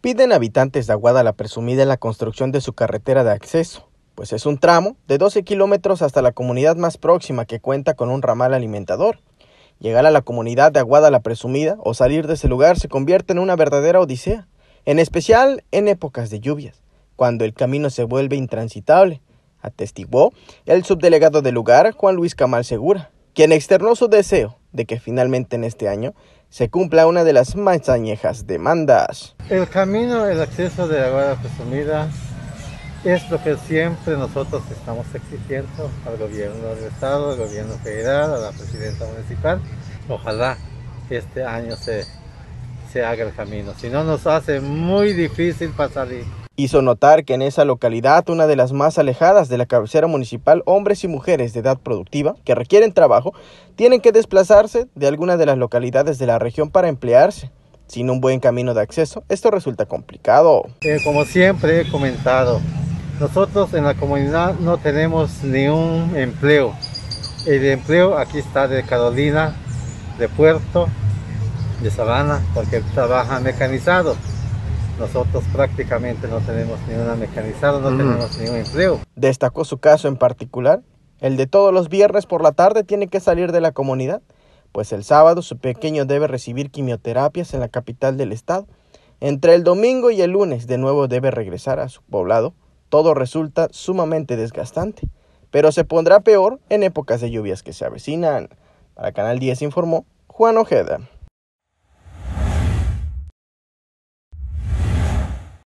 Piden habitantes de Aguada la presumida en la construcción de su carretera de acceso, pues es un tramo de 12 kilómetros hasta la comunidad más próxima que cuenta con un ramal alimentador. Llegar a la comunidad de Aguada la presumida o salir de ese lugar se convierte en una verdadera odisea, en especial en épocas de lluvias, cuando el camino se vuelve intransitable, atestiguó el subdelegado del lugar Juan Luis Camal Segura, quien externó su deseo de que finalmente en este año se cumpla una de las más añejas demandas. El camino, el acceso de la guarda presumida es lo que siempre nosotros estamos exigiendo al gobierno del Estado, al gobierno federal, a la presidenta municipal. Ojalá este año se, se haga el camino, si no nos hace muy difícil pasar. salir. Hizo notar que en esa localidad, una de las más alejadas de la cabecera municipal, hombres y mujeres de edad productiva que requieren trabajo tienen que desplazarse de alguna de las localidades de la región para emplearse. Sin un buen camino de acceso, esto resulta complicado. Eh, como siempre he comentado, nosotros en la comunidad no tenemos ni un empleo. El empleo aquí está de Carolina, de Puerto, de Sabana, porque trabaja mecanizado nosotros prácticamente no tenemos ni una mecanizada, no tenemos ni un empleo. Destacó su caso en particular, el de todos los viernes por la tarde tiene que salir de la comunidad, pues el sábado su pequeño debe recibir quimioterapias en la capital del estado. Entre el domingo y el lunes de nuevo debe regresar a su poblado. Todo resulta sumamente desgastante, pero se pondrá peor en épocas de lluvias que se avecinan. Para Canal 10 informó Juan Ojeda.